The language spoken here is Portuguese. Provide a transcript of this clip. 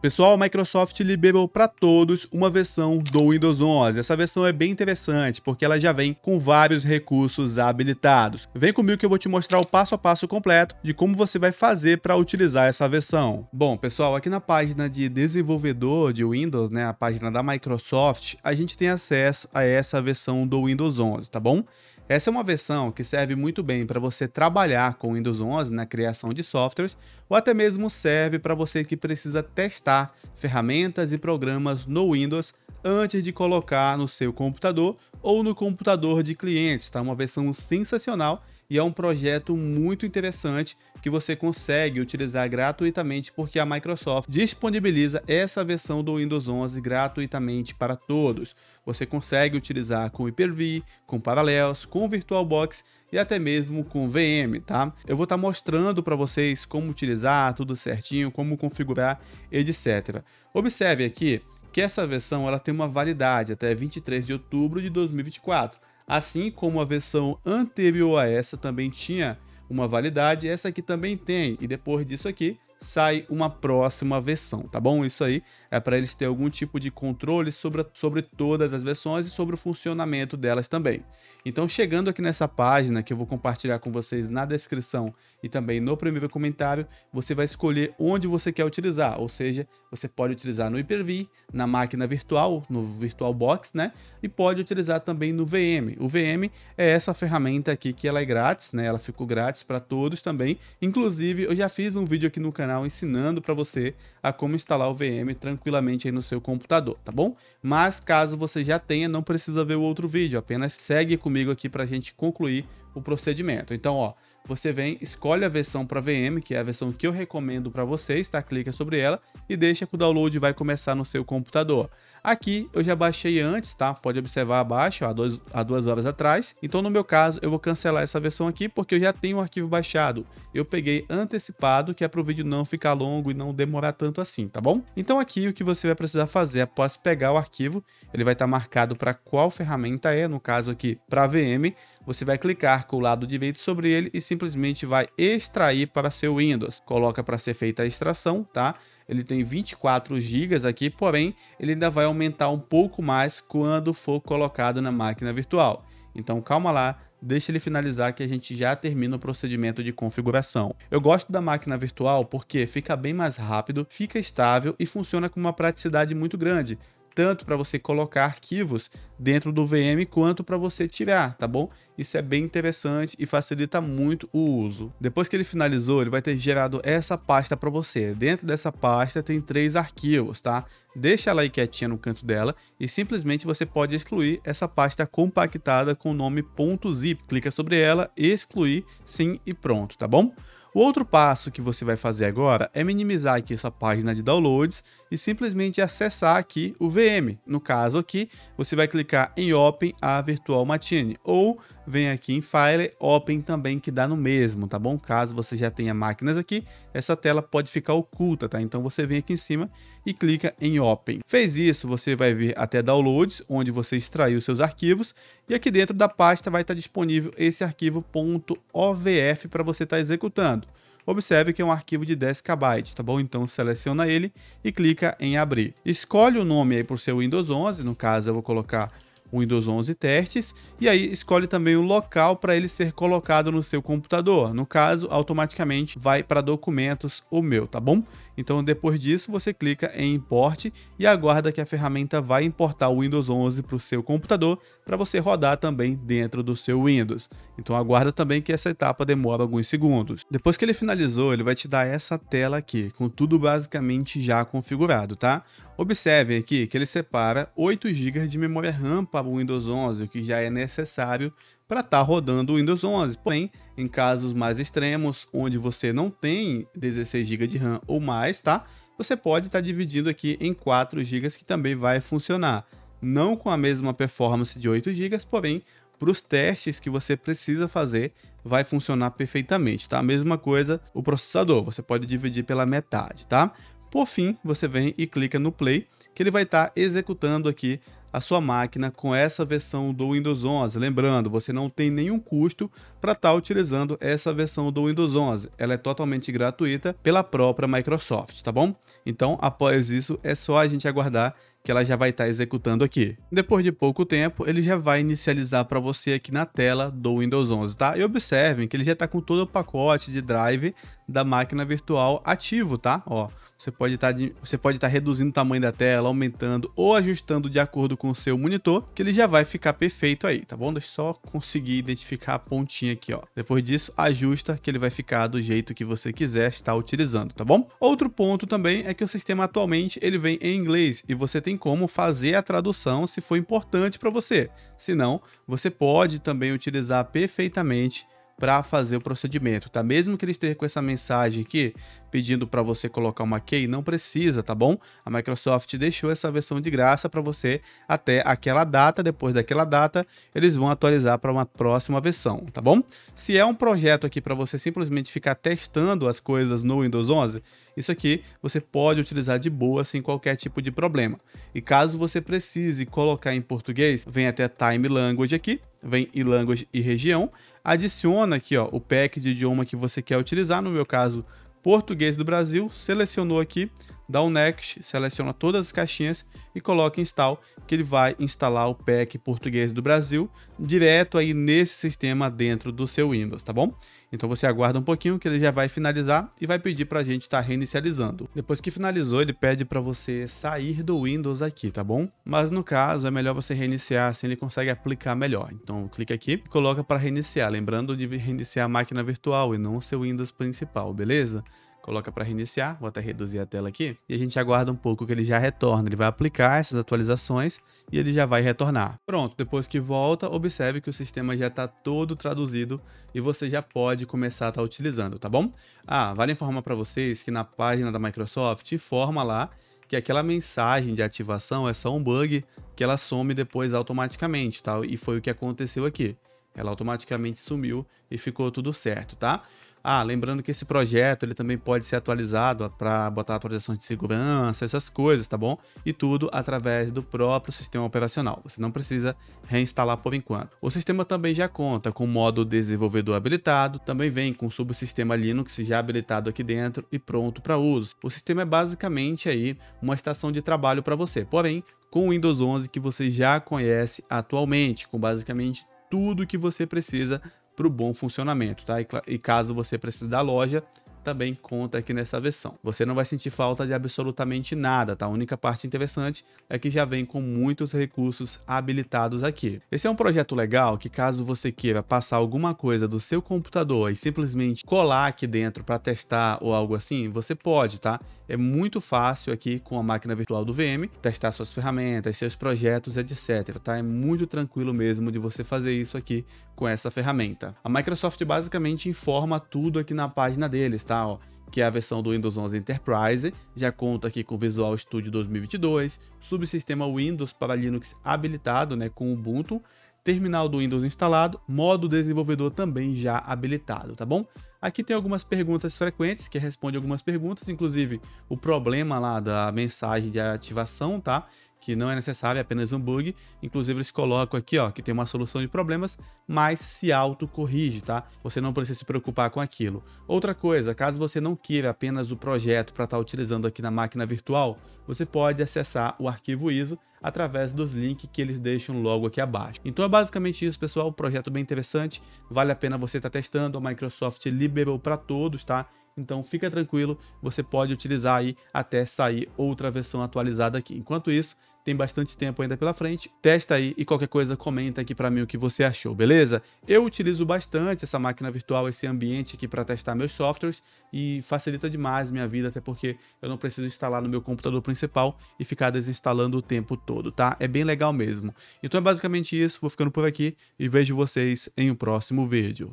Pessoal, a Microsoft liberou para todos uma versão do Windows 11. Essa versão é bem interessante, porque ela já vem com vários recursos habilitados. Vem comigo que eu vou te mostrar o passo a passo completo de como você vai fazer para utilizar essa versão. Bom, pessoal, aqui na página de desenvolvedor de Windows, né, a página da Microsoft, a gente tem acesso a essa versão do Windows 11, tá bom? Essa é uma versão que serve muito bem para você trabalhar com o Windows 11 na criação de softwares, ou até mesmo serve para você que precisa testar ferramentas e programas no Windows antes de colocar no seu computador ou no computador de clientes, tá? Uma versão sensacional e é um projeto muito interessante que você consegue utilizar gratuitamente porque a Microsoft disponibiliza essa versão do Windows 11 gratuitamente para todos. Você consegue utilizar com Hyper-V, com Parallels, com VirtualBox e até mesmo com VM, tá? Eu vou estar tá mostrando para vocês como utilizar tudo certinho, como configurar, etc. Observe aqui que essa versão ela tem uma validade até 23 de outubro de 2024. Assim como a versão anterior a essa também tinha uma validade, essa aqui também tem. E depois disso aqui, sai uma próxima versão, tá bom? Isso aí é para eles terem algum tipo de controle sobre, sobre todas as versões e sobre o funcionamento delas também. Então, chegando aqui nessa página que eu vou compartilhar com vocês na descrição e também no primeiro comentário, você vai escolher onde você quer utilizar, ou seja, você pode utilizar no Hyper-V, na máquina virtual, no VirtualBox, né? E pode utilizar também no VM. O VM é essa ferramenta aqui que ela é grátis, né? Ela ficou grátis para todos também. Inclusive, eu já fiz um vídeo aqui no canal canal ensinando para você a como instalar o VM tranquilamente aí no seu computador, tá bom? Mas caso você já tenha, não precisa ver o outro vídeo, apenas segue comigo aqui para a gente concluir o procedimento. Então, ó, você vem, escolhe a versão para VM, que é a versão que eu recomendo para vocês, tá? Clica sobre ela e deixa que o download vai começar no seu computador. Aqui eu já baixei antes, tá? Pode observar abaixo, há, dois, há duas horas atrás. Então no meu caso eu vou cancelar essa versão aqui porque eu já tenho o arquivo baixado. Eu peguei antecipado, que é para o vídeo não ficar longo e não demorar tanto assim, tá bom? Então aqui o que você vai precisar fazer após pegar o arquivo, ele vai estar tá marcado para qual ferramenta é, no caso aqui para VM, você vai clicar com o lado direito sobre ele e simplesmente vai extrair para seu Windows. Coloca para ser feita a extração, tá? ele tem 24 GB aqui, porém ele ainda vai aumentar um pouco mais quando for colocado na máquina virtual. Então calma lá, deixa ele finalizar que a gente já termina o procedimento de configuração. Eu gosto da máquina virtual porque fica bem mais rápido, fica estável e funciona com uma praticidade muito grande tanto para você colocar arquivos dentro do VM quanto para você tirar, tá bom? Isso é bem interessante e facilita muito o uso. Depois que ele finalizou, ele vai ter gerado essa pasta para você. Dentro dessa pasta tem três arquivos, tá? Deixa ela aí quietinha no canto dela e simplesmente você pode excluir essa pasta compactada com o nome .zip. Clica sobre ela, excluir, sim e pronto, tá bom? O outro passo que você vai fazer agora é minimizar aqui sua página de downloads e simplesmente acessar aqui o VM. No caso aqui, você vai clicar em Open a Virtual Machine ou vem aqui em File, Open também, que dá no mesmo, tá bom? Caso você já tenha máquinas aqui, essa tela pode ficar oculta, tá? Então você vem aqui em cima e clica em Open. Fez isso, você vai vir até Downloads, onde você extraiu seus arquivos, e aqui dentro da pasta vai estar disponível esse arquivo .ovf para você estar tá executando. Observe que é um arquivo de 10 KB, tá bom? Então seleciona ele e clica em abrir. Escolhe o nome aí para o seu Windows 11, no caso eu vou colocar Windows 11 testes, e aí escolhe também o local para ele ser colocado no seu computador. No caso, automaticamente vai para documentos o meu, tá bom? Então depois disso você clica em importe e aguarda que a ferramenta vai importar o Windows 11 para o seu computador para você rodar também dentro do seu Windows. Então aguarda também que essa etapa demora alguns segundos. Depois que ele finalizou, ele vai te dar essa tela aqui, com tudo basicamente já configurado, tá? Observe aqui que ele separa 8 GB de memória RAM para o Windows 11, o que já é necessário para estar tá rodando o Windows 11. Porém, em casos mais extremos, onde você não tem 16 GB de RAM ou mais, tá? Você pode estar tá dividindo aqui em 4 GB que também vai funcionar. Não com a mesma performance de 8 GB, porém, para os testes que você precisa fazer, vai funcionar perfeitamente, tá? Mesma coisa o processador, você pode dividir pela metade, tá? Por fim, você vem e clica no play, que ele vai estar tá executando aqui a sua máquina com essa versão do Windows 11. Lembrando, você não tem nenhum custo para estar tá utilizando essa versão do Windows 11. Ela é totalmente gratuita pela própria Microsoft, tá bom? Então, após isso, é só a gente aguardar que ela já vai estar tá executando aqui. Depois de pouco tempo, ele já vai inicializar para você aqui na tela do Windows 11, tá? E observem que ele já está com todo o pacote de drive da máquina virtual ativo, tá? Ó, você pode tá estar tá reduzindo o tamanho da tela, aumentando ou ajustando de acordo com o seu monitor, que ele já vai ficar perfeito aí, tá bom? Deixa eu só conseguir identificar a pontinha aqui, ó. Depois disso, ajusta que ele vai ficar do jeito que você quiser estar utilizando, tá bom? Outro ponto também é que o sistema atualmente ele vem em inglês e você tem como fazer a tradução se for importante para você. Se não, você pode também utilizar perfeitamente para fazer o procedimento, tá? Mesmo que ele esteja com essa mensagem aqui, pedindo para você colocar uma key, não precisa, tá bom? A Microsoft deixou essa versão de graça para você até aquela data, depois daquela data, eles vão atualizar para uma próxima versão, tá bom? Se é um projeto aqui para você simplesmente ficar testando as coisas no Windows 11, isso aqui você pode utilizar de boa sem qualquer tipo de problema. E caso você precise colocar em português, vem até Time Language aqui, vem e Language e Região, adiciona aqui ó, o pack de idioma que você quer utilizar, no meu caso português do Brasil, selecionou aqui, dá um next, seleciona todas as caixinhas e coloca install, que ele vai instalar o pack português do Brasil direto aí nesse sistema dentro do seu Windows, tá bom? Então você aguarda um pouquinho que ele já vai finalizar e vai pedir para a gente estar tá reinicializando. Depois que finalizou, ele pede para você sair do Windows aqui, tá bom? Mas no caso, é melhor você reiniciar, assim ele consegue aplicar melhor. Então clica aqui e coloca para reiniciar, lembrando de reiniciar a máquina virtual e não o seu Windows principal, beleza? coloca para reiniciar, vou até reduzir a tela aqui, e a gente aguarda um pouco que ele já retorna, ele vai aplicar essas atualizações e ele já vai retornar. Pronto, depois que volta, observe que o sistema já está todo traduzido e você já pode começar a estar tá utilizando, tá bom? Ah, vale informar para vocês que na página da Microsoft informa lá que aquela mensagem de ativação é só um bug que ela some depois automaticamente, tá? E foi o que aconteceu aqui. Ela automaticamente sumiu e ficou tudo certo, tá? Ah, lembrando que esse projeto ele também pode ser atualizado para botar atualizações de segurança, essas coisas, tá bom? E tudo através do próprio sistema operacional. Você não precisa reinstalar por enquanto. O sistema também já conta com o modo desenvolvedor habilitado, também vem com o subsistema Linux já habilitado aqui dentro e pronto para uso. O sistema é basicamente aí uma estação de trabalho para você, porém com o Windows 11 que você já conhece atualmente, com basicamente tudo que você precisa para o bom funcionamento, tá? E, e caso você precise da loja, também conta aqui nessa versão. Você não vai sentir falta de absolutamente nada, tá? A única parte interessante é que já vem com muitos recursos habilitados aqui. Esse é um projeto legal que caso você queira passar alguma coisa do seu computador e simplesmente colar aqui dentro para testar ou algo assim, você pode, tá? É muito fácil aqui com a máquina virtual do VM testar suas ferramentas, seus projetos, etc, tá? É muito tranquilo mesmo de você fazer isso aqui com essa ferramenta. A Microsoft basicamente informa tudo aqui na página deles, tá? Ó, que é a versão do Windows 11 Enterprise, já conta aqui com Visual Studio 2022, subsistema Windows para Linux habilitado, né, com Ubuntu, terminal do Windows instalado, modo desenvolvedor também já habilitado, tá bom? Aqui tem algumas perguntas frequentes, que responde algumas perguntas, inclusive o problema lá da mensagem de ativação, tá? Que não é necessário, é apenas um bug. Inclusive eles colocam aqui, ó, que tem uma solução de problemas, mas se autocorrige, tá? Você não precisa se preocupar com aquilo. Outra coisa, caso você não queira apenas o projeto para estar tá utilizando aqui na máquina virtual, você pode acessar o arquivo ISO através dos links que eles deixam logo aqui abaixo. Então é basicamente isso, pessoal. Projeto é bem interessante, vale a pena você estar tá testando. A Microsoft liberou para todos, tá? Então fica tranquilo, você pode utilizar aí até sair outra versão atualizada aqui. Enquanto isso, tem bastante tempo ainda pela frente. Testa aí e qualquer coisa comenta aqui para mim o que você achou, beleza? Eu utilizo bastante essa máquina virtual, esse ambiente aqui para testar meus softwares e facilita demais minha vida, até porque eu não preciso instalar no meu computador principal e ficar desinstalando o tempo todo, tá? É bem legal mesmo. Então é basicamente isso, vou ficando por aqui e vejo vocês em um próximo vídeo.